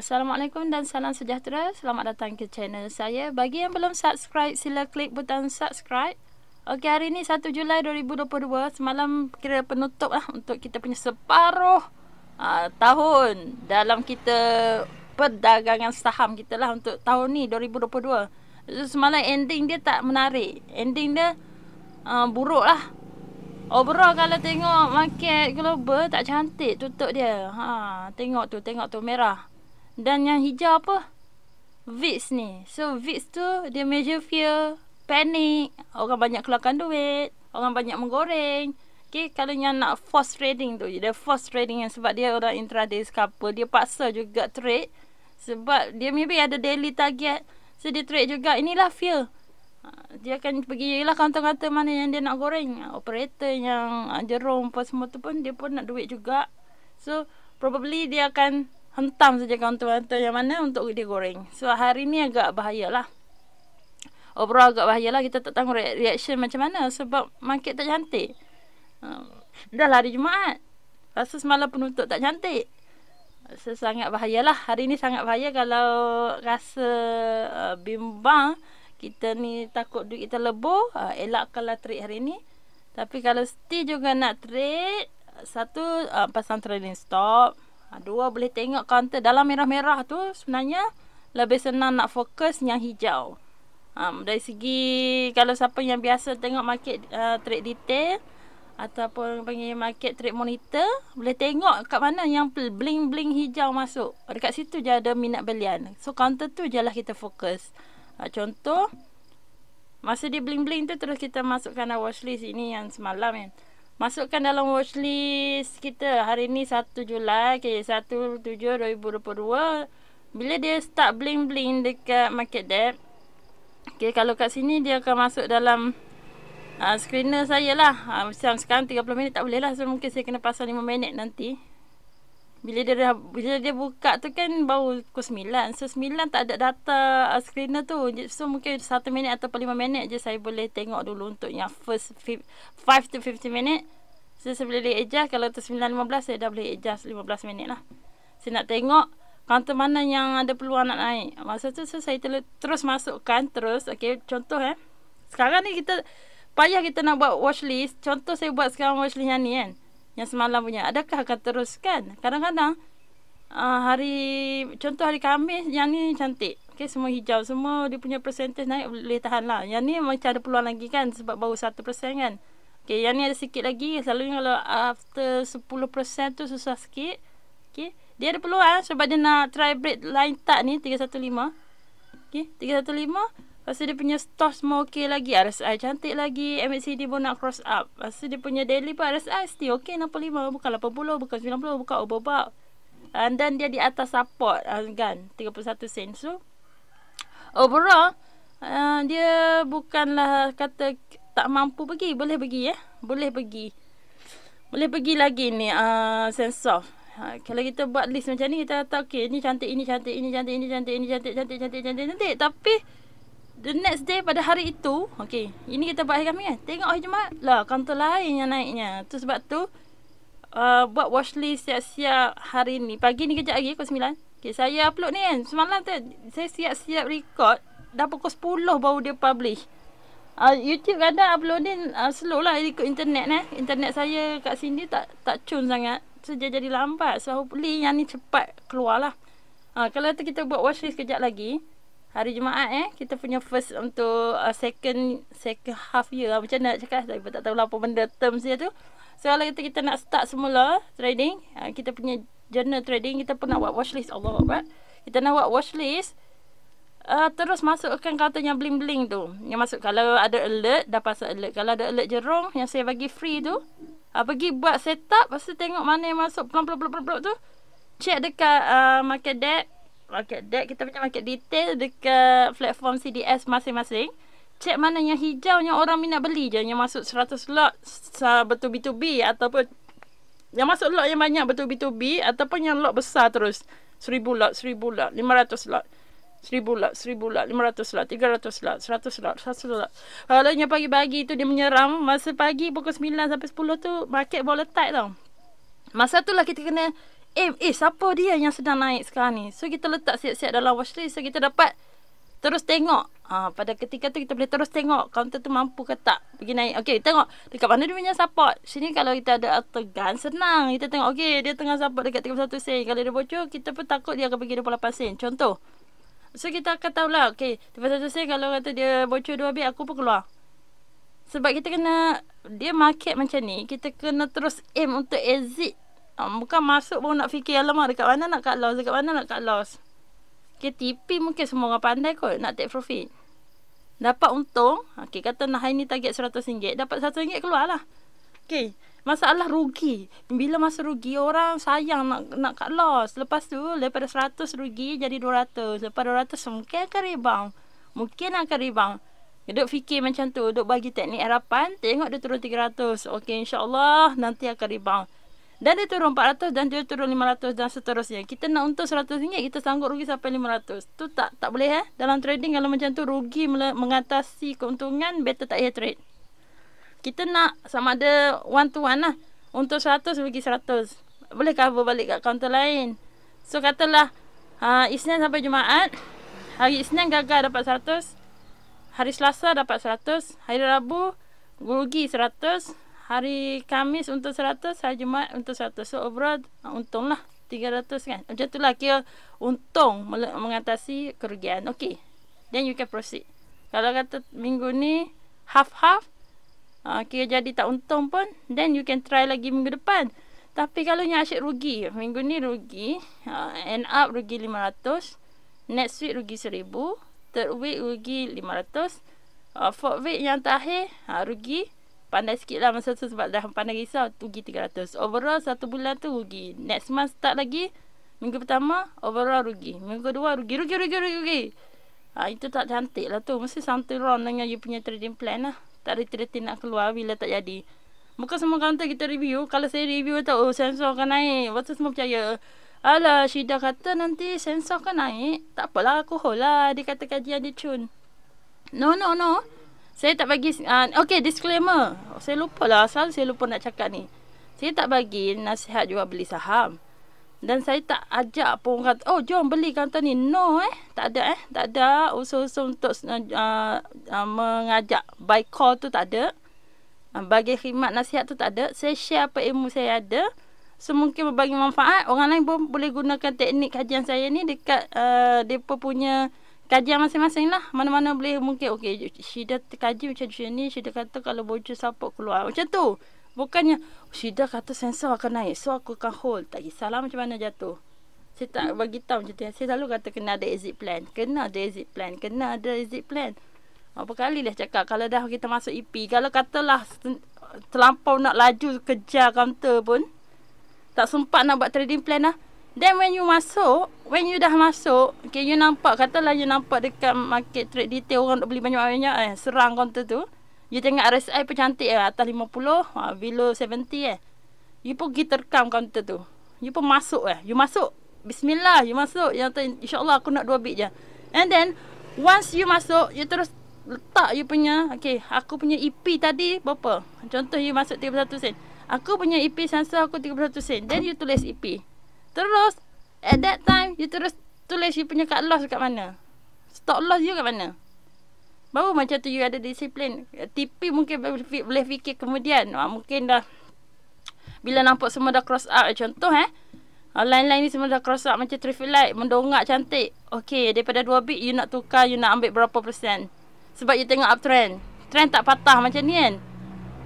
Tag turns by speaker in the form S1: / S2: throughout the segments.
S1: Assalamualaikum dan salam sejahtera. Selamat datang ke channel saya. Bagi yang belum subscribe, sila klik butang subscribe. Okey, hari ini 1 Julai 2022. Semalam kira penutup lah untuk kita punya separuh uh, tahun dalam kita perdagangan saham kita lah untuk tahun ni 2022. So, semalam ending dia tak menarik. Ending dia uh, buruk lah. Overall kalau tengok market global tak cantik tutup dia. Ha, tengok tu, tengok tu merah. Dan yang hijau apa? Vix ni. So Vix tu dia measure fear, panic, orang banyak keluarkan duit, orang banyak menggoreng. Okay, kalau yang nak force trading tu, dia force trading yang sebab dia orang intraday scalper, dia paksa juga trade. Sebab dia maybe ada daily target, so dia trade juga. Inilah fear. Ah, dia akan pergi lah kantor-kantor mana yang dia nak goreng. Ah, operator yang ah, jerung apa semua tu pun, dia pun nak duit juga. So, probably dia akan hentam saja kawan tuan yang mana untuk dia goreng. So hari ni agak bahaya lah. Overall agak bahaya lah kita tak tahu reaction macam mana sebab market tak cantik. Uh, dah lah hari Jumaat. Rasa semalam penutup tak cantik. So, sangat lah Hari ni sangat bahaya kalau rasa uh, bimbang. Kita ni takut duit kita lebur. Uh, kalau trade hari ni. Tapi kalau still juga nak trade. Satu uh, pasang trading stop ha, dua boleh tengok counter dalam merah-merah tu sebenarnya lebih senang nak fokus yang hijau ha, dari segi kalau siapa yang biasa tengok market uh, trade detail ataupun panggil market trade monitor boleh tengok kat mana yang bling-bling hijau masuk dekat situ je ada minat belian so counter tu je lah kita fokus ha, contoh masa dia bling-bling tu terus kita masukkan ah, watchlist ini yang semalam kan ya. Masukkan dalam watchlist kita hari ni 1 Julai, okay, 1 2022. Bila dia start bling-bling dekat market debt, okay, kalau kat sini dia akan masuk dalam uh, screener saya lah. Uh, macam sekarang 30 minit tak boleh lah. So, mungkin saya kena pasang 5 minit nanti. Bila dia dah, bila dia buka tu kan baru pukul 9. So 9 tak ada data uh, screener tu. So mungkin 1 minit atau 5 minit je saya boleh tengok dulu untuk yang first 5 to 15 minit. Saya so, boleh adjust kalau untuk 9.15 saya dah boleh adjust 15 minit lah. Saya nak tengok kantor mana yang ada peluang nak naik. Masa tu so, saya tel- terus masukkan terus. Okay, contoh eh. Sekarang ni kita payah kita nak buat watch list. Contoh saya buat sekarang watch list yang ni kan. Yang semalam punya. Adakah akan teruskan? Kadang-kadang uh, hari contoh hari Kamis yang ni cantik. Okay, semua hijau. Semua dia punya percentage naik boleh tahan lah. Yang ni macam ada peluang lagi kan sebab baru 1% kan. Okay, yang ni ada sikit lagi. Selalunya kalau after 10% tu susah sikit. Okay. Dia ada peluang sebab dia nak try break line tak ni 315. Okay, 315. Lepas tu dia punya stop semua okay lagi. RSI cantik lagi. MACD pun nak cross up. Lepas tu dia punya daily pun RSI still okay 65. Bukan 80, bukan 90, bukan overbought. And then dia di atas support uh, kan 31 sen so overall uh, dia bukanlah kata tak mampu pergi boleh pergi ya boleh pergi boleh pergi lagi ni uh, sense of ha, kalau kita buat list macam ni kita kata okey ni cantik ini cantik ini cantik ini cantik ini cantik cantik cantik cantik cantik tapi the next day pada hari itu okay ini kita buat hari kami kan tengok hari jumaat lah kantor lain yang naiknya tu sebab tu uh, buat wash list siap-siap hari ni pagi ni kejap lagi pukul 9 okay saya upload ni kan semalam tu saya siap-siap record dah pukul 10 baru dia publish Uh, YouTube kadang uploading uh, slow lah ikut internet eh. Internet saya kat sini tak tak cun sangat. So dia jadi lambat. So hopefully yang ni cepat keluar lah. Uh, kalau kita buat watch list kejap lagi. Hari Jumaat eh. Kita punya first untuk uh, second second half year lah. Macam nak cakap. Tapi tak tahu lah apa benda term dia tu. So kalau kita, kita nak start semula trading. Uh, kita punya journal trading. Kita pun nak buat watch list. Allah Akbar. Kita nak buat watch list uh, terus masukkan kata yang bling-bling tu. Yang masuk kalau ada alert, dah pasal alert. Kalau ada alert jerong yang saya bagi free tu. Uh, pergi buat setup. Lepas tu tengok mana yang masuk pelan-pelan-pelan-pelan tu. Check dekat uh, market deck. Market deck. Kita punya market detail dekat platform CDS masing-masing. Check mana yang hijau yang orang minat beli je. Yang masuk 100 lot betul bertubi-tubi ataupun yang masuk lot yang banyak betul B2B ataupun yang lot besar terus 1000 lot, 1000 lot, 500 lot seribu lah, seribu lah, lima ratus lah, tiga ratus lah, seratus lot, satu lah. Kalau lah. yang pagi-pagi tu dia menyeram, masa pagi pukul sembilan sampai sepuluh tu market boleh tight tau. Masa tu lah kita kena, eh, eh, siapa dia yang sedang naik sekarang ni? So kita letak siap-siap dalam watchlist, so kita dapat terus tengok. Ha, pada ketika tu kita boleh terus tengok counter tu mampu ke tak pergi naik. Okay, tengok dekat mana dia punya support. Sini kalau kita ada auto gun, senang. Kita tengok, okay, dia tengah support dekat 31 sen. Kalau dia bocor, kita pun takut dia akan pergi 28 sen. Contoh, So kita akan tahu lah Okay Tiba satu saya kalau kata dia bocor dua bit Aku pun keluar Sebab kita kena Dia market macam ni Kita kena terus aim untuk exit ah, Bukan masuk baru nak fikir Alamak dekat mana nak cut loss Dekat mana nak cut loss Okay TP mungkin semua orang pandai kot Nak take profit Dapat untung Okay kata nah ini ni target RM100 Dapat RM100 keluar lah Okay masalah rugi bila masa rugi orang sayang nak nak cut loss lepas tu daripada 100 rugi jadi 200 lepas 200 mungkin akan rebound mungkin akan rebound Duk fikir macam tu Duk bagi teknik harapan Tengok dia turun 300 Okay insyaAllah Nanti akan rebound Dan dia turun 400 Dan dia turun 500 Dan seterusnya Kita nak untung 100 ringgit Kita sanggup rugi sampai 500 Tu tak tak boleh eh Dalam trading Kalau macam tu Rugi mengatasi keuntungan Better tak ya trade kita nak sama ada one to one lah. Untuk seratus bagi 100. Boleh cover balik kat kaunter lain. So katalah uh, Isnin sampai Jumaat. Hari Isnin gagal dapat seratus, Hari Selasa dapat seratus, Hari Rabu rugi seratus, Hari Kamis untuk seratus, Hari Jumaat untuk seratus, So overall ah, untung lah. tiga ratus kan. Macam lah kira untung mengatasi kerugian. Okay. Then you can proceed. Kalau kata minggu ni half-half. Ha, kira jadi tak untung pun, then you can try lagi minggu depan. Tapi kalau ni asyik rugi, minggu ni rugi, ha, end up rugi RM500, next week rugi RM1,000, third week rugi RM500, ha, ah, fourth week yang terakhir ha, rugi, pandai sikit lah masa tu sebab dah pandai risau, rugi RM300. Overall satu bulan tu rugi, next month start lagi, minggu pertama overall rugi, minggu kedua rugi, rugi, rugi, rugi, rugi. Ha, itu tak cantik lah tu, mesti something wrong dengan you punya trading plan lah tak reti-reti nak keluar bila tak jadi. Bukan semua kaunter kita review. Kalau saya review tak, oh sensor akan naik. Lepas tu semua percaya. Alah, Syida kata nanti sensor akan naik. Tak apalah, aku hold lah. Dia kata kajian dia cun. No, no, no. Saya tak bagi... Uh, okay, disclaimer. Saya lupa lah. Asal saya lupa nak cakap ni. Saya tak bagi nasihat jual beli saham. Dan saya tak ajak pun orang kata, oh jom beli kantor ni. No eh, tak ada eh. Tak ada usul-usul untuk uh, uh, mengajak by call tu tak ada. Uh, bagi khidmat nasihat tu tak ada. Saya share apa ilmu saya ada. So mungkin berbagi manfaat, orang lain pun boleh gunakan teknik kajian saya ni dekat mereka uh, punya kajian masing-masing lah. Mana-mana boleh mungkin, okay, Syedah kaji macam ni, Syedah kata kalau bocor support keluar. Macam tu. Bukannya oh, Syedah kata sensor akan naik So aku akan hold Tak kisahlah macam mana jatuh Saya tak hmm. bagi tahu macam tu Saya selalu kata kena ada exit plan Kena ada exit plan Kena ada exit plan Berapa kali dah cakap Kalau dah kita masuk EP Kalau katalah Terlampau nak laju kejar kaunter pun Tak sempat nak buat trading plan lah Then when you masuk When you dah masuk Okay you nampak Katalah you nampak dekat market trade detail Orang nak beli banyak-banyak eh, Serang kaunter tu You tengok RSI pun cantik lah. Atas 50. Ha, below 70 eh. You pun pergi terkam kaunter tu. You pun masuk eh. You masuk. Bismillah. You masuk. Yang tu insyaAllah aku nak 2 bit je. And then. Once you masuk. You terus letak you punya. Okay. Aku punya EP tadi berapa. Contoh you masuk 31 sen. Aku punya EP sensor aku 31 sen. Then you tulis EP. Terus. At that time. You terus tulis you punya cut loss kat mana. Stop loss you kat mana baru macam tu you ada disiplin tipi mungkin boleh fikir kemudian ah, mungkin dah bila nampak semua dah cross out contoh eh ah, Line-line ni semua dah cross up macam traffic light Mendongak cantik Okay daripada 2 bit you nak tukar you nak ambil berapa persen Sebab you tengok uptrend Trend tak patah macam ni kan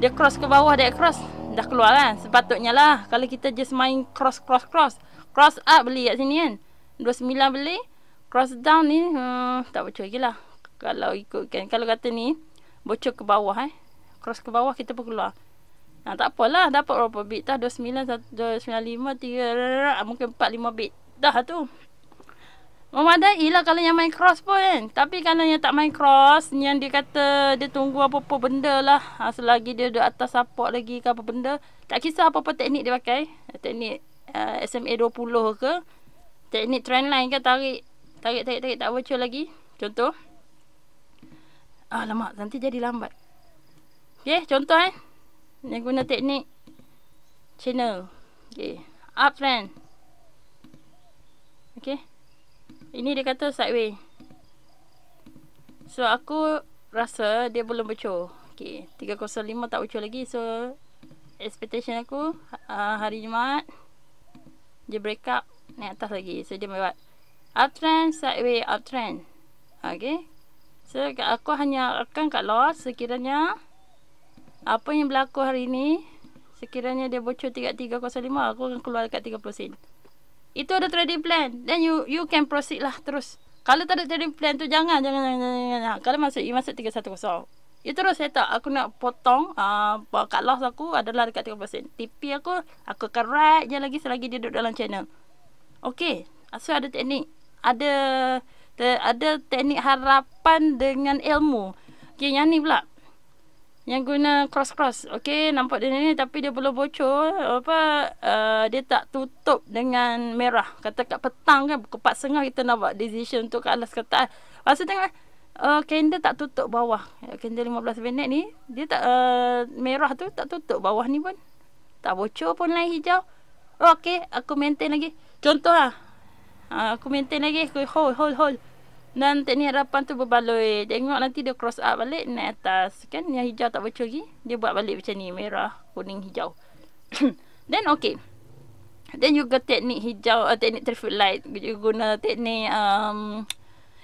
S1: Dia cross ke bawah dia cross Dah keluar kan sepatutnya lah Kalau kita just main cross cross cross Cross up beli kat sini kan 29 beli Cross down ni hmm, tak percaya lagi lah kalau ikutkan kalau kata ni bocor ke bawah eh cross ke bawah kita pun keluar nah, ha, tak apalah dapat berapa bit dah 29 195 3 mungkin 4 5 bit dah tu memadai lah kalau yang main cross pun kan tapi kalau yang tak main cross yang dia kata dia tunggu apa-apa benda lah ha, selagi dia duduk atas support lagi ke apa benda tak kisah apa-apa teknik dia pakai teknik uh, SMA 20 ke teknik trendline ke tarik tarik tarik tarik tak bocor lagi contoh Alamak, ah, nanti jadi lambat. Okey, contoh eh. Ni guna teknik channel. Okey. Up trend. Okey. Ini dia kata sideways. So aku rasa dia belum bocor. Okey, 305 tak bocor lagi. So expectation aku uh, hari Jumaat dia break up naik atas lagi. So dia buat uptrend, sideway, uptrend. Okey, saya aku hanya akan kalau sekiranya apa yang berlaku hari ini sekiranya dia bocor 3305 aku akan keluar dekat 30 sen. Itu ada trading plan. Then you you can proceed lah terus. Kalau tak ada trading plan tu jangan jangan jangan. jangan, jangan, jangan. Kalau masuk you masuk 310. You terus saya tak aku nak potong ah uh, kat loss aku adalah dekat 30 sen. TP aku aku akan ride je lagi selagi dia duduk dalam channel. Okay. So ada teknik. Ada Te, ada teknik harapan dengan ilmu. Okey, yang ni pula. Yang guna cross-cross. Okey, nampak dia ni tapi dia belum bocor. Apa, uh, dia tak tutup dengan merah. Kata kat petang kan, pukul 4.30 kita nak buat decision untuk kat alas kata. Masa tengok, uh, eh, candle tak tutup bawah. Eh, candle 15 minit ni, dia tak, uh, merah tu tak tutup bawah ni pun. Tak bocor pun lain hijau. Oh, Okey, aku maintain lagi. Contoh lah. Ah, aku maintain lagi aku hold hold hold dan teknik harapan tu berbaloi tengok nanti dia cross up balik naik atas kan yang hijau tak bocor lagi dia buat balik macam ni merah kuning hijau then okay then you juga teknik hijau uh, teknik traffic light you guna teknik um,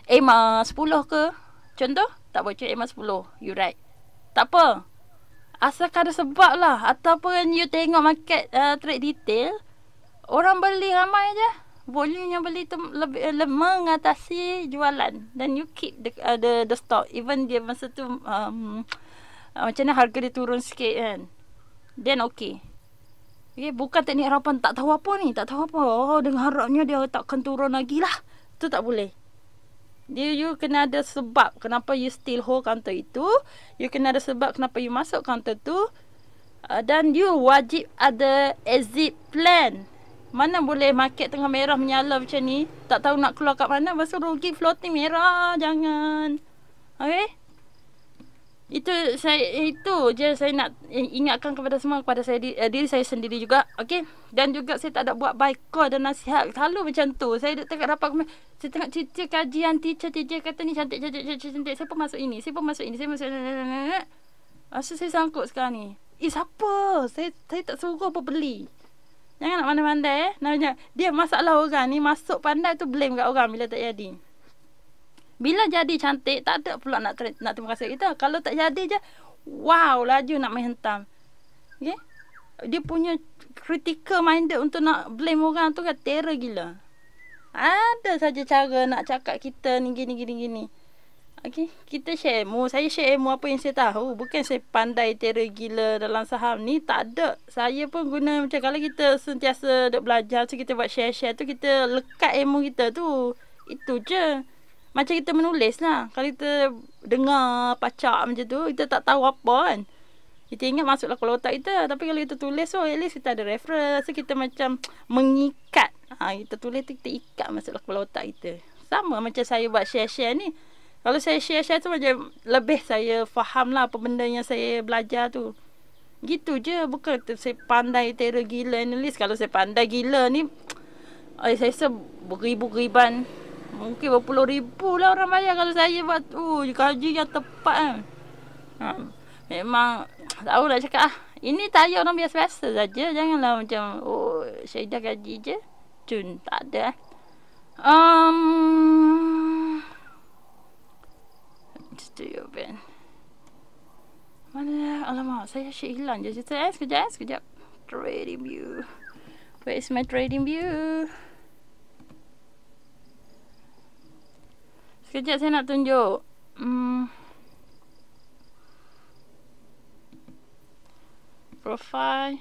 S1: EMA 10 ke contoh tak bocor EMA 10 you right tak apa Asalkan ada sebab lah Ataupun you tengok market uh, trade detail Orang beli ramai je volume yang beli tu lebih, eh, lebih mengatasi jualan dan you keep the uh, the, the stock even dia masa tu um, uh, macam mana harga dia turun sikit kan then okay Okay, bukan teknik harapan tak tahu apa ni tak tahu apa oh, dengan harapnya dia takkan turun lagi lah tu tak boleh you, you kena ada sebab kenapa you still hold counter itu you kena ada sebab kenapa you masuk counter tu uh, dan you wajib ada exit plan mana boleh market tengah merah menyala macam ni. Tak tahu nak keluar kat mana. Lepas tu rugi floating merah. Jangan. Okay. Itu saya itu je saya nak ingatkan kepada semua. Kepada saya, uh, diri saya sendiri juga. Okay. Dan juga saya tak ada buat baikor dan nasihat. Selalu macam tu. Saya tengah rapat. Saya tengah cerita kajian teacher. Teacher kata ni cantik, cantik, cantik, cantik. Saya pun masuk ini. Saya pun masuk ini. Saya masuk ini. Saya masuk ini. Rasa saya sangkut sekarang ni. Eh siapa? Saya, saya tak suruh pun beli. Jangan nak pandai-pandai eh. Nanya, dia masalah orang ni masuk pandai tu blame kat orang bila tak jadi. Bila jadi cantik tak ada pula nak nak terima kasih kita. Kalau tak jadi je wow laju nak main hentam. Okay? Dia punya critical minded untuk nak blame orang tu kan terror gila. Ada saja cara nak cakap kita ni gini gini gini. gini. Okay, kita share ilmu. Saya share ilmu apa yang saya tahu. Bukan saya pandai terer gila dalam saham ni. Tak ada. Saya pun guna macam kalau kita sentiasa duk belajar. So, kita buat share-share tu. Kita lekat ilmu kita tu. Itu je. Macam kita menulis lah. Kalau kita dengar pacak macam tu. Kita tak tahu apa kan. Kita ingat masuklah kepala otak kita. Tapi kalau kita tulis so oh, at least kita ada reference. So kita macam mengikat. Ha, kita tulis tu kita ikat masuklah kepala otak kita. Sama macam saya buat share-share ni. Kalau saya share-share tu macam lebih saya faham lah apa benda yang saya belajar tu. Gitu je. Bukan tu saya pandai terror gila analis. Kalau saya pandai gila ni, eh, saya rasa beribu-riban. Mungkin berpuluh ribu lah orang bayar kalau saya buat tu. Uh, kaji yang tepat kan. Ha, memang tahu nak cakap ah. Ini tanya orang biasa-biasa saja. Janganlah macam, oh saya dah gaji je. Cun, tak ada. Eh. Um, tu you Mana dah Alamak saya asyik hilang je cerita eh Sekejap eh sekejap Trading view Where is my trading view Sekejap saya nak tunjuk hmm. Profile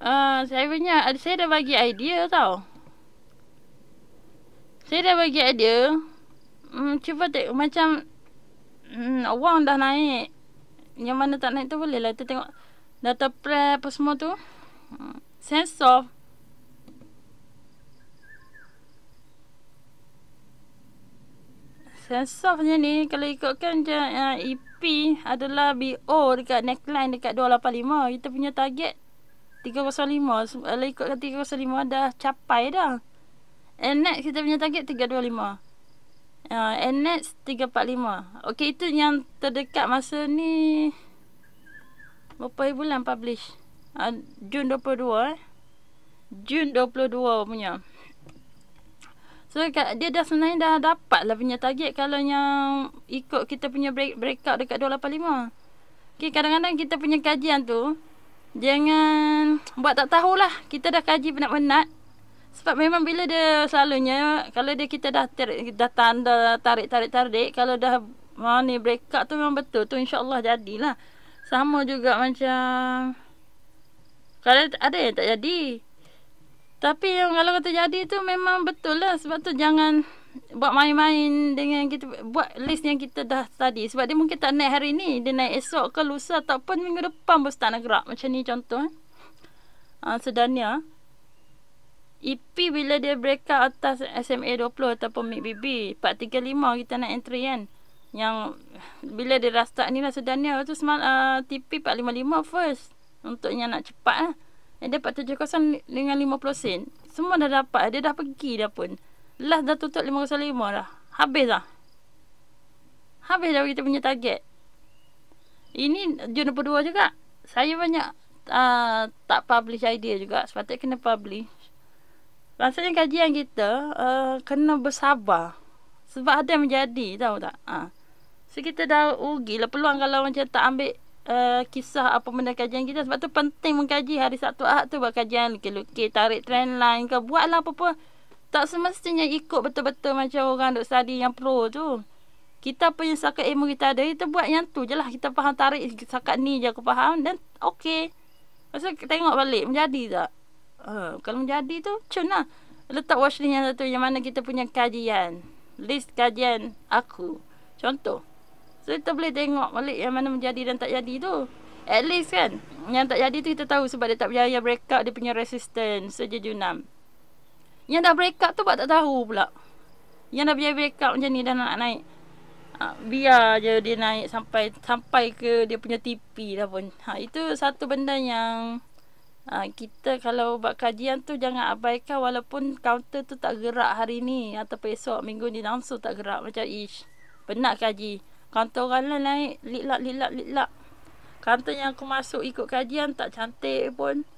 S1: Uh, saya punya saya dah bagi idea tau. Saya dah bagi idea mm, cuba tengok macam mm, orang dah naik yang mana tak naik tu boleh lah tu tengok data pre apa semua tu hmm, sensor sensor macam ni kalau ikutkan je uh, eh, EP adalah BO dekat neckline dekat 285 kita punya target 305 kalau ikutkan 305 dah capai dah and next kita punya target 325 Uh, NX 345. Okey itu yang terdekat masa ni. Berapa bulan publish? Uh, Jun 22 eh. Jun 22 punya. So dia dah sebenarnya dah dapat lah punya target kalau yang ikut kita punya break, break out dekat 285. Okey kadang-kadang kita punya kajian tu jangan buat tak tahulah. Kita dah kaji penat-penat sebab memang bila dia selalunya kalau dia kita dah tarik, dah tanda tarik tarik tarik kalau dah ha, ni break up tu memang betul tu Insya Allah jadilah sama juga macam kalau ada yang tak jadi tapi yang kalau kata jadi tu memang betul lah sebab tu jangan buat main-main dengan kita buat list yang kita dah tadi sebab dia mungkin tak naik hari ni dia naik esok ke lusa ataupun minggu depan pun start nak gerak macam ni contoh eh. Uh, ah, sedania so EP bila dia break out atas SMA 20 ataupun Mid BB 435 kita nak entry kan yang bila dia rasa ni rasa lah Daniel tu semal, uh, TP 455 first untuk yang nak cepat ah lah dia dapat 70 dengan 50 sen semua dah dapat dia dah pergi dah pun last dah tutup 505 dah habis lah habis dah kita punya target ini Jun 22 juga saya banyak uh, tak publish idea juga sepatutnya kena publish Maksudnya kajian kita uh, kena bersabar. Sebab ada yang menjadi, tahu tak? Ha. So, kita dah ugi lah peluang kalau macam tak ambil uh, kisah apa benda kajian kita. Sebab tu penting mengkaji hari Sabtu Ahad tu buat kajian. Lukis-lukis, tarik trend line ke. Buatlah apa-apa. Tak semestinya ikut betul-betul macam orang duk study yang pro tu. Kita punya sakat ilmu kita ada, kita buat yang tu je lah. Kita faham tarik sakat ni je aku faham. Dan okey. Maksudnya tengok balik, menjadi tak? Ha, kalau menjadi tu, cun lah. Letak watchlist yang satu yang mana kita punya kajian. List kajian aku. Contoh. So, kita boleh tengok balik yang mana menjadi dan tak jadi tu. At least kan. Yang tak jadi tu kita tahu sebab dia tak berjaya break up, dia punya resistance. So, enam. Yang dah break up tu buat tak tahu pula. Yang dah berjaya break up macam ni dah nak naik. Ha, biar je dia naik sampai sampai ke dia punya tipi lah pun. Ha, itu satu benda yang... Ha, kita kalau buat kajian tu jangan abaikan walaupun kaunter tu tak gerak hari ni atau esok minggu ni langsung tak gerak macam ish penat kaji kaunter orang lain naik lilak lilak lilak kaunter yang aku masuk ikut kajian tak cantik pun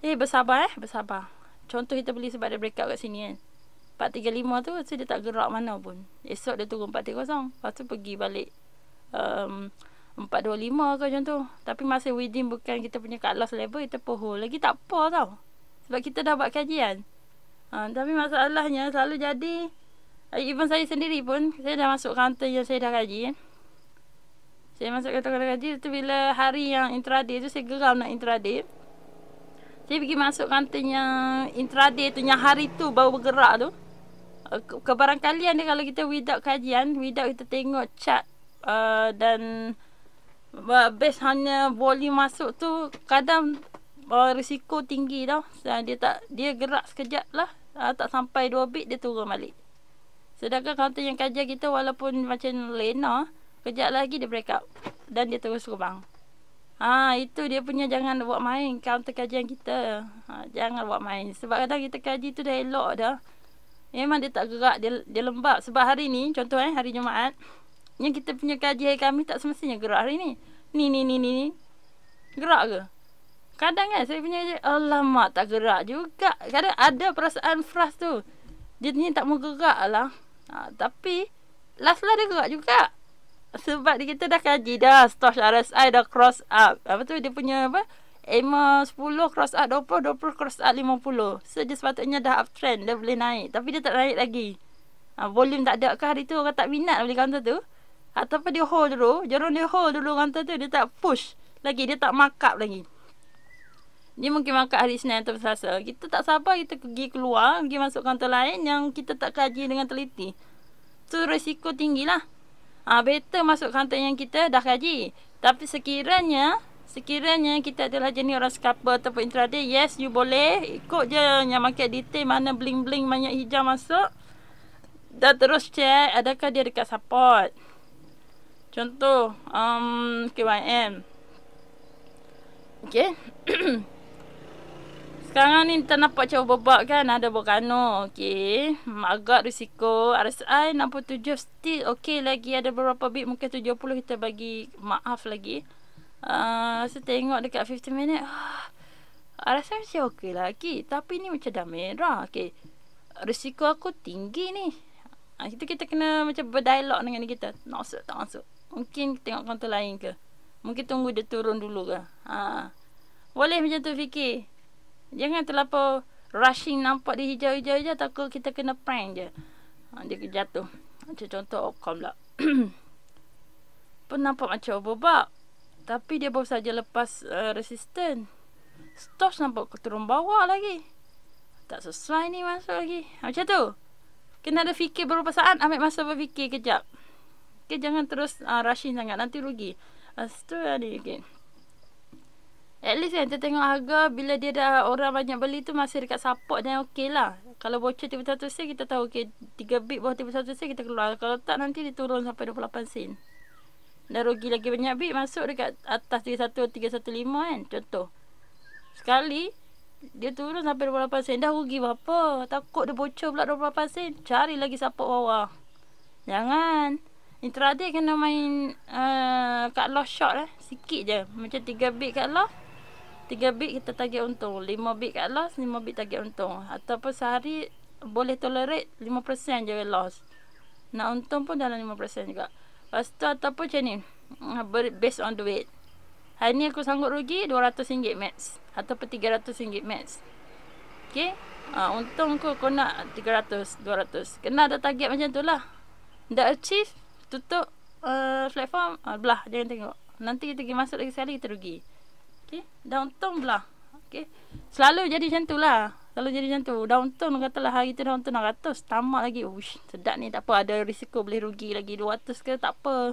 S1: eh bersabar eh bersabar contoh kita beli sebab dia break up kat sini kan 435 tu so dia tak gerak mana pun esok dia turun 430 lepas tu pergi balik um, 4.25 ke macam tu. Tapi masih within bukan kita punya cut loss level, kita pohol. Lagi tak apa tau. Sebab kita dah buat kajian. Ha, tapi masalahnya selalu jadi, eh, even saya sendiri pun, saya dah masuk kantor yang saya dah kaji. Saya masuk kantor kaji, tu bila hari yang intraday tu, saya geram nak intraday. Saya pergi masuk kantor yang intraday tu, yang hari tu baru bergerak tu. Eh, Kebarangkalian dia kalau kita without kajian, without kita tengok chart uh, dan base hanya volley masuk tu kadang uh, risiko tinggi tau. Dia tak dia gerak sekejap lah. Uh, tak sampai 2 bit dia turun balik. Sedangkan counter yang kajar kita walaupun macam lena, kejap lagi dia break up dan dia terus rebang. Ha, ah, itu dia punya jangan buat main counter kajian kita. Ha, jangan buat main. Sebab kadang kita kaji tu dah elok dah. Memang dia tak gerak, dia, dia lembab. Sebab hari ni, contoh eh, hari Jumaat. Yang kita punya kaji hari kami tak semestinya gerak hari ni. Ni ni ni ni ni. Gerak ke? Kadang kan saya punya Alamak tak gerak juga. Kadang ada perasaan fras tu. Dia ni tak mau gerak lah. Ha, tapi last lah dia gerak juga. Sebab kita dah kaji dah Stosh RSI dah cross up Apa tu dia punya apa EMA 10 cross up 20 20 cross up 50 So dia sepatutnya dah uptrend Dia boleh naik Tapi dia tak naik lagi ha, Volume tak ada ke hari tu Orang tak minat beli counter tu Ataupun dia hold dulu. Jerung dia hold dulu rantai tu. Dia tak push lagi. Dia tak markup lagi. Dia mungkin markup hari Senin tu Selasa. Kita tak sabar kita pergi keluar. Pergi masuk kantor lain yang kita tak kaji dengan teliti. So risiko tinggi lah. Ha, better masuk kantor yang kita dah kaji. Tapi sekiranya... Sekiranya kita adalah jenis orang scalper ataupun intraday Yes, you boleh Ikut je yang market detail mana bling-bling banyak hijau masuk dah terus check adakah dia dekat support Contoh, um, KYM. Okay. Sekarang ni tak nampak cuba bebak kan. Ada berkano. Okay. Agak risiko. RSI 67 still. Okay lagi. Ada berapa bit. Mungkin 70 kita bagi maaf lagi. Uh, saya tengok dekat 50 minit. Ah, RSI masih okay lagi. Tapi ni macam dah merah. Okay. Risiko aku tinggi ni. Ha, itu kita kena macam berdialog dengan kita. Nak masuk tak masuk. Mungkin tengok kaunter lain ke. Mungkin tunggu dia turun dulu ke. Ha. Boleh macam tu fikir. Jangan terlalu rushing nampak dia hijau-hijau je takut kita kena prank je. Ha, dia jatuh. Macam contoh Opcom lah. Pun nampak macam overbuck. Tapi dia baru saja lepas uh, eh, resistant. Stos nampak turun bawah lagi. Tak sesuai ni masuk lagi. Ha, macam tu. Kena ada fikir berapa saat ambil masa berfikir kejap. Okay, jangan terus uh, rushing sangat. Nanti rugi. Lepas ah, tu ada lagi. At least kan, kita tengok harga bila dia dah orang banyak beli tu masih dekat support dan okey lah. Kalau tiba-tiba 31 sen, kita tahu okey. tiga bit bawah 31 sen, kita keluar. Kalau tak, nanti dia turun sampai 28 sen. dah rugi lagi banyak bit masuk dekat atas 31, 315 kan. Contoh. Sekali, dia turun sampai 28 sen. Dah rugi berapa? Takut dia bocor pula 28 sen. Cari lagi support bawah. Jangan. Jangan. Intraday kena main uh, kat loss short lah. Eh. Sikit je. Macam 3 bit kat loss. 3 bit kita target untung. 5 bit kat loss. 5 bit target untung. Ataupun sehari boleh tolerate 5% je loss. Nak untung pun dalam 5% juga. Lepas tu ataupun macam ni. Hmm, based on duit. Hari ni aku sanggup rugi RM200 max. Ataupun RM300 max. Okay. Uh, untung aku, aku nak RM300, RM200. Kena ada target macam tu lah. Dah achieve tutup uh, platform uh, belah jangan tengok nanti kita pergi masuk lagi sekali kita rugi okey downturn belah okey selalu jadi macam tulah selalu jadi macam tu downturn katalah hari tu downturn 100 tamak lagi ush sedap ni tak apa ada risiko boleh rugi lagi 200 ke tak apa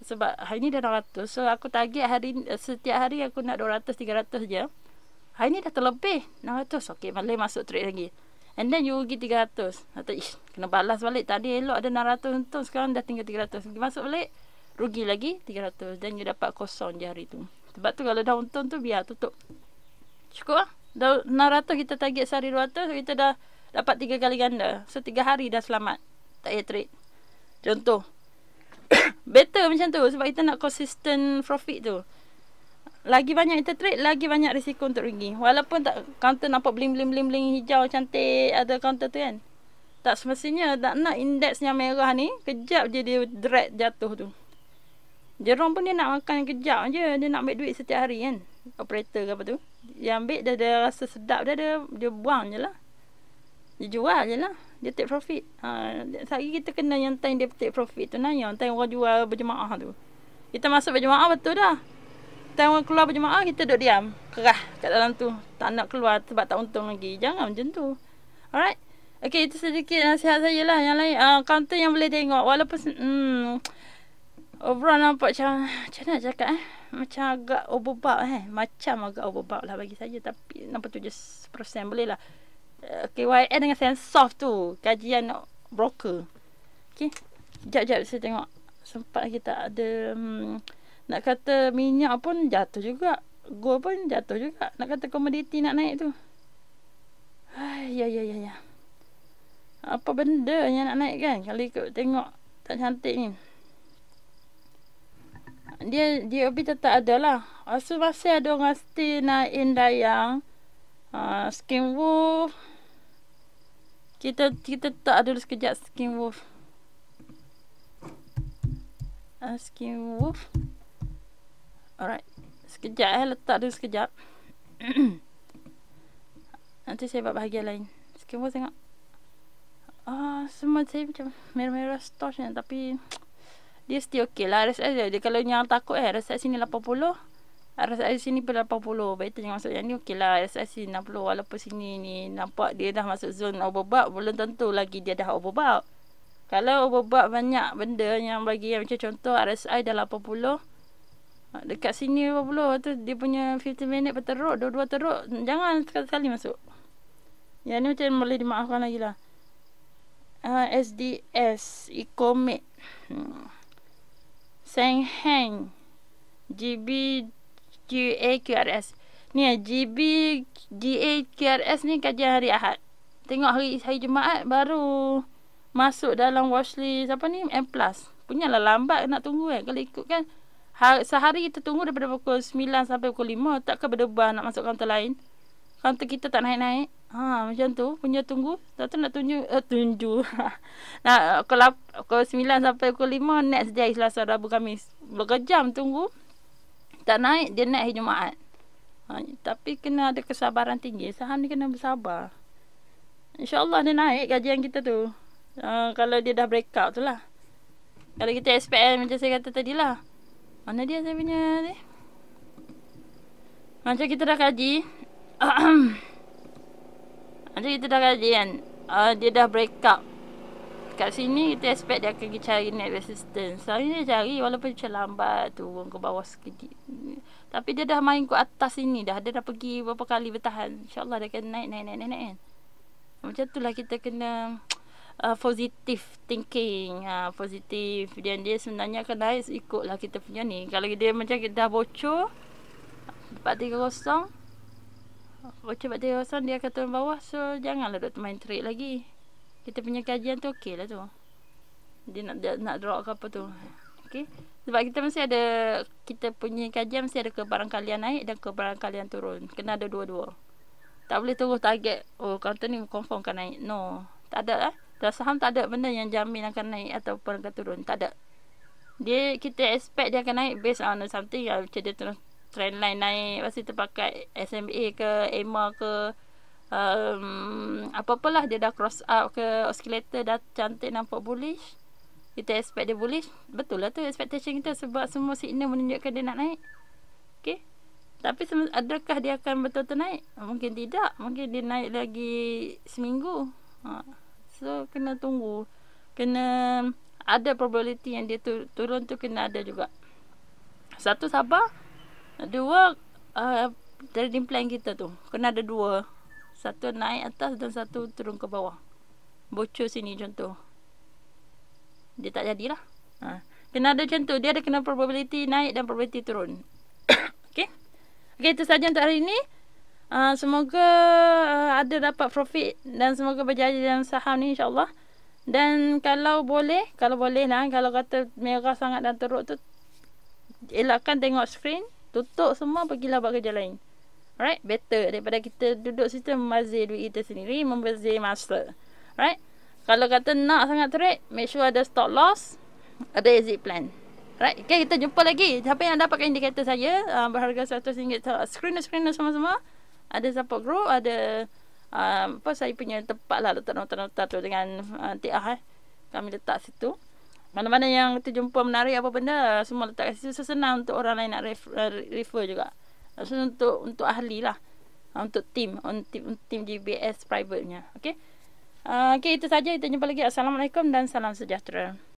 S1: sebab hari ni dah 200 so aku target hari eh, setiap hari aku nak 200 300 je hari ni dah terlebih 600 okey boleh masuk trade lagi And then you rugi 300. Kata, ish, kena balas balik. Tadi elok ada 600 untung. Sekarang dah tinggal 300. Masuk balik, rugi lagi 300. Then you dapat kosong je hari tu. Sebab tu kalau dah untung tu, biar tutup. Cukup lah. Dah 600 kita target sehari 200. So kita dah dapat 3 kali ganda. So 3 hari dah selamat. Tak payah trade. Contoh. Better macam tu. Sebab kita nak consistent profit tu lagi banyak kita trade, lagi banyak risiko untuk rugi. Walaupun tak counter nampak bling bling bling bling hijau cantik ada counter tu kan. Tak semestinya tak nak index yang merah ni kejap je dia drag jatuh tu. Jerong pun dia nak makan kejap je, dia nak ambil duit setiap hari kan. Operator ke apa tu. Dia ambil dia, dia rasa sedap dia, dia dia buang je lah. Dia jual je lah. Dia take profit. Ha, sehari kita kena yang time dia take profit tu nanya. Yang time orang jual berjemaah tu. Kita masuk berjemaah betul dah time orang keluar berjemaah kita duduk diam kerah kat dalam tu tak nak keluar sebab tak untung lagi jangan macam tu alright Okay, itu sedikit nasihat saya lah. Yang lain, uh, counter yang boleh tengok. Walaupun, hmm, overall nampak macam, macam nak cakap eh? Macam agak overbought eh? Macam agak overbought lah bagi saya. Tapi, nampak 70% boleh lah. Okay, YN dengan Sensoft tu. Kajian broker. Okay, sekejap-sekejap saya tengok. Sempat kita ada, hmm, nak kata minyak pun jatuh juga. gua pun jatuh juga. Nak kata komoditi nak naik tu. Ay, ya, ya, ya, ya. Apa benda yang nak naik kan? Kalau ikut tengok tak cantik ni. Dia dia lebih tetap ada lah. Asal masih ada orang still naik indayang. Uh, ah, skin wolf. Kita kita tak ada sekejap skin wolf. Uh, skin wolf. Skin wolf. Alright. Sekejap eh. Letak dulu sekejap. Nanti saya buat bahagian lain. Sekejap pun tengok. Ah, semua saya macam merah-merah stosh ni. Tapi dia still okay lah. RSS dia. dia kalau yang takut eh. RSS sini 80. RSS sini pun 80. Baik tu jangan masuk yang ni okay lah. RSS sini 60. Walaupun sini ni nampak dia dah masuk zone overbuck. Belum tentu lagi dia dah overbuck. Kalau overbuck banyak benda yang bagi yang macam contoh RSI dah 80. Ah, dekat sini 20 tu dia punya 15 minit berteruk, dua-dua teruk. Jangan sekali-sekali masuk. Yang ni macam boleh dimaafkan lagi lah. Uh, ah, SDS, Ecomate. Hmm. sang hang GB GA Ni ya, GB GA ni kajian hari Ahad. Tengok hari hari Jumaat baru masuk dalam watchlist apa ni M+. plus Punyalah lambat nak tunggu kan. Kalau ikut kan sehari kita tunggu daripada pukul 9 sampai pukul 5 takkan berdebar nak masuk kaunter lain kaunter kita tak naik-naik ha macam tu punya tunggu tak tu nak tunjuk eh, tunju nah kalau pukul 9 sampai pukul 5 next day Selasa Rabu Khamis berjam tunggu tak naik dia naik hari Jumaat ha, tapi kena ada kesabaran tinggi saham ni kena bersabar insyaallah dia naik yang kita tu uh, kalau dia dah breakout tu lah kalau kita SPM macam saya kata tadi lah mana dia saya punya ni? Macam kita dah kaji. Macam kita dah kaji kan. Uh, dia dah break up. Kat sini kita expect dia akan pergi cari net resistance. Hari ni dia cari walaupun macam lambat. Turun ke bawah sikit. Tapi dia dah main ke atas sini dah. Dia dah pergi beberapa kali bertahan. InsyaAllah dia akan naik, naik, naik, naik. naik kan? Macam itulah kita kena... Cht, uh, positif thinking ha, uh, positif dia dia sebenarnya akan naik ikutlah kita punya ni kalau dia macam kita dah bocor tempat tiga kosong bocor tempat tiga kosong dia akan turun bawah so janganlah duk main trade lagi kita punya kajian tu okey lah tu dia nak, dia nak drop ke apa tu okey sebab kita mesti ada kita punya kajian mesti ada kebarangkalian naik dan kebarangkalian turun kena ada dua-dua tak boleh terus target oh counter ni confirm kan naik no tak ada lah eh? Kalau saham tak ada benda yang jamin akan naik atau ataupun akan turun. Tak ada. Dia kita expect dia akan naik based on something yang macam dia terus trend line naik. Pasti terpakai SMA ke, EMA ke. Um, apa-apalah dia dah cross up ke oscillator dah cantik nampak bullish kita expect dia bullish betul lah tu expectation kita sebab semua signal menunjukkan dia nak naik okay. tapi adakah dia akan betul-betul naik mungkin tidak mungkin dia naik lagi seminggu ha. So kena tunggu Kena ada probability yang dia tu, turun tu kena ada juga Satu sabar Dua uh, trading plan kita tu Kena ada dua Satu naik atas dan satu turun ke bawah Bocor sini contoh Dia tak jadilah ha. Kena ada contoh Dia ada kena probability naik dan probability turun Okay Okay itu sahaja untuk hari ini Uh, semoga uh, ada dapat profit dan semoga berjaya dalam saham ni insyaAllah. Dan kalau boleh, kalau boleh lah, kalau kata merah sangat dan teruk tu, elakkan tengok screen, tutup semua, pergilah buat kerja lain. Alright, better daripada kita duduk situ memazir duit kita sendiri, membazir masa. Alright, kalau kata nak sangat teruk, make sure ada stop loss, ada exit plan. Right. okay, kita jumpa lagi. Siapa yang dapatkan indikator saya, uh, berharga RM100, screener-screener semua-semua ada support group ada uh, apa saya punya tempat lah letak nota-nota tu dengan uh, ah, tiah eh kami letak situ mana-mana yang kita jumpa menarik apa benda semua letak kat situ senang untuk orang lain nak refer, eh, refer juga so, untuk untuk ahli lah uh, untuk team untuk team GBS private nya okay. uh, okey itu saja kita jumpa lagi assalamualaikum dan salam sejahtera